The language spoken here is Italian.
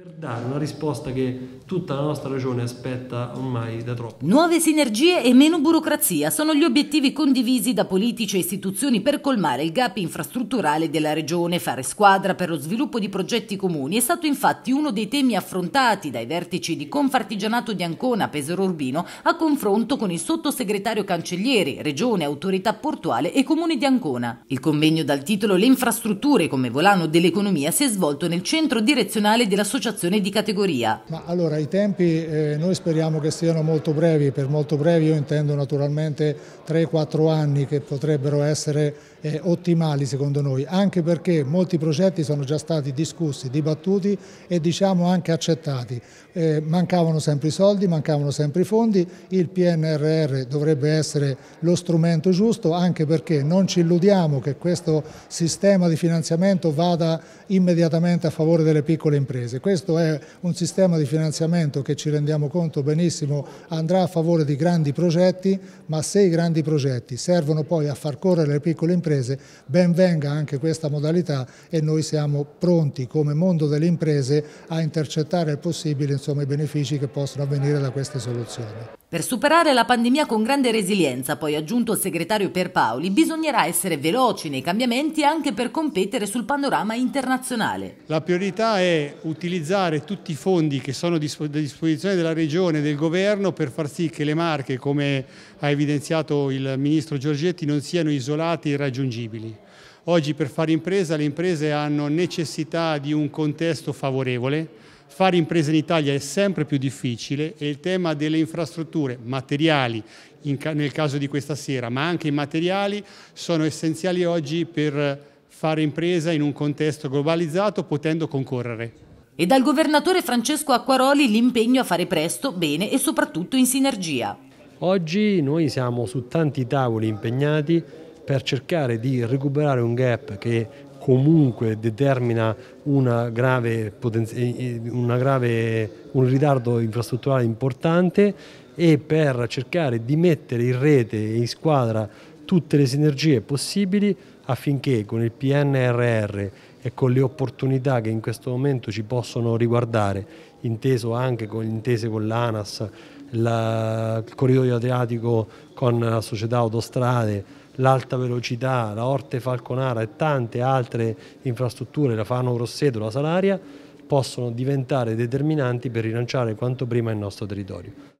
per dare una risposta che tutta la nostra regione aspetta ormai da troppo. Nuove sinergie e meno burocrazia sono gli obiettivi condivisi da politici e istituzioni per colmare il gap infrastrutturale della regione. Fare squadra per lo sviluppo di progetti comuni è stato infatti uno dei temi affrontati dai vertici di Confartigianato di Ancona, Pesaro Urbino, a confronto con il sottosegretario Cancellieri, Regione, Autorità Portuale e Comune di Ancona. Il convegno dal titolo Le infrastrutture come volano dell'economia si è svolto nel centro direzionale dell'associazione associazione di categoria. Ma allora i tempi eh, noi speriamo che siano molto brevi, per molto brevi io intendo naturalmente 3-4 anni che potrebbero essere eh, ottimali secondo noi, anche perché molti progetti sono già stati discussi, dibattuti e diciamo anche accettati. Eh, mancavano sempre i soldi, mancavano sempre i fondi, il PNRR dovrebbe essere lo strumento giusto anche perché non ci illudiamo che questo sistema di finanziamento vada immediatamente a favore delle piccole imprese. Questo è un sistema di finanziamento che ci rendiamo conto benissimo andrà a favore di grandi progetti, ma se i grandi progetti servono poi a far correre le piccole imprese, ben venga anche questa modalità e noi siamo pronti come mondo delle imprese a intercettare il possibile insomma, i benefici che possono avvenire da queste soluzioni. Per superare la pandemia con grande resilienza, poi aggiunto il segretario Perpaoli, bisognerà essere veloci nei cambiamenti anche per competere sul panorama internazionale. La priorità è utilizzare utilizzare tutti i fondi che sono a disposizione della Regione e del Governo per far sì che le Marche, come ha evidenziato il Ministro Giorgetti, non siano isolate e irraggiungibili. Oggi per fare impresa le imprese hanno necessità di un contesto favorevole, fare impresa in Italia è sempre più difficile e il tema delle infrastrutture materiali, ca nel caso di questa sera, ma anche immateriali, sono essenziali oggi per fare impresa in un contesto globalizzato potendo concorrere e dal governatore Francesco Acquaroli l'impegno a fare presto, bene e soprattutto in sinergia. Oggi noi siamo su tanti tavoli impegnati per cercare di recuperare un gap che comunque determina una grave, eh, eh, una grave, un ritardo infrastrutturale importante e per cercare di mettere in rete e in squadra tutte le sinergie possibili affinché con il PNRR e con le opportunità che in questo momento ci possono riguardare, inteso anche con intese con l'ANAS, la, il corridoio adriatico con la società autostrade, l'alta velocità, la Orte Falconara e tante altre infrastrutture, la Fano Grosseto, la Salaria, possono diventare determinanti per rilanciare quanto prima il nostro territorio.